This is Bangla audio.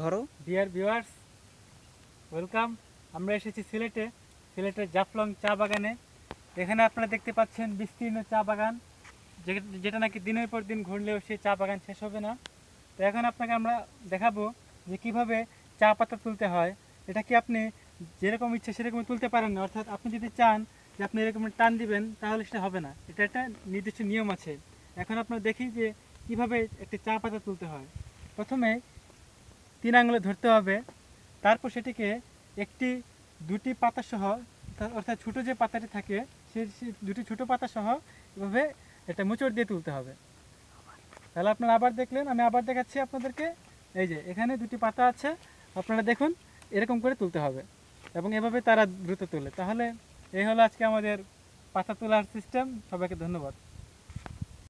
ধরো ডিয়ার ভিউয়ার্স ওয়েলকাম আমরা এসেছি সিলেটে সিলেটের জাফলং চা বাগানে এখানে আপনারা দেখতে পাচ্ছেন বিস্তীর্ণ চা বাগান যেটা নাকি দিনের পর দিন ঘুরলেও সেই চা বাগান শেষ হবে না তো এখন আপনাকে আমরা দেখাবো যে কিভাবে চা পাতা তুলতে হয় এটা কি আপনি যেরকম ইচ্ছে সেরকম তুলতে পারেন না অর্থাৎ আপনি যদি চান যে আপনি এরকম টান দিবেন তাহলে সেটা হবে না এটা একটা নির্দিষ্ট নিয়ম আছে এখন আপনারা দেখি যে কিভাবে একটি চা পাতা তুলতে হয় প্রথমে তিন আঙুলে ধরতে হবে তারপর সেটিকে একটি দুটি পাতা সহ অর্থাৎ ছোটো যে পাতাটি থাকে সে দুটি ছোটো পাতা সহ এভাবে এটা মুচড় দিয়ে তুলতে হবে তাহলে আপনারা আবার দেখলেন আমি আবার দেখাচ্ছি আপনাদেরকে এই যে এখানে দুটি পাতা আছে আপনারা দেখুন এরকম করে তুলতে হবে এবং এভাবে তারা দ্রুত তোলে তাহলে এই হলো আজকে আমাদের পাতা তোলার সিস্টেম সবাইকে ধন্যবাদ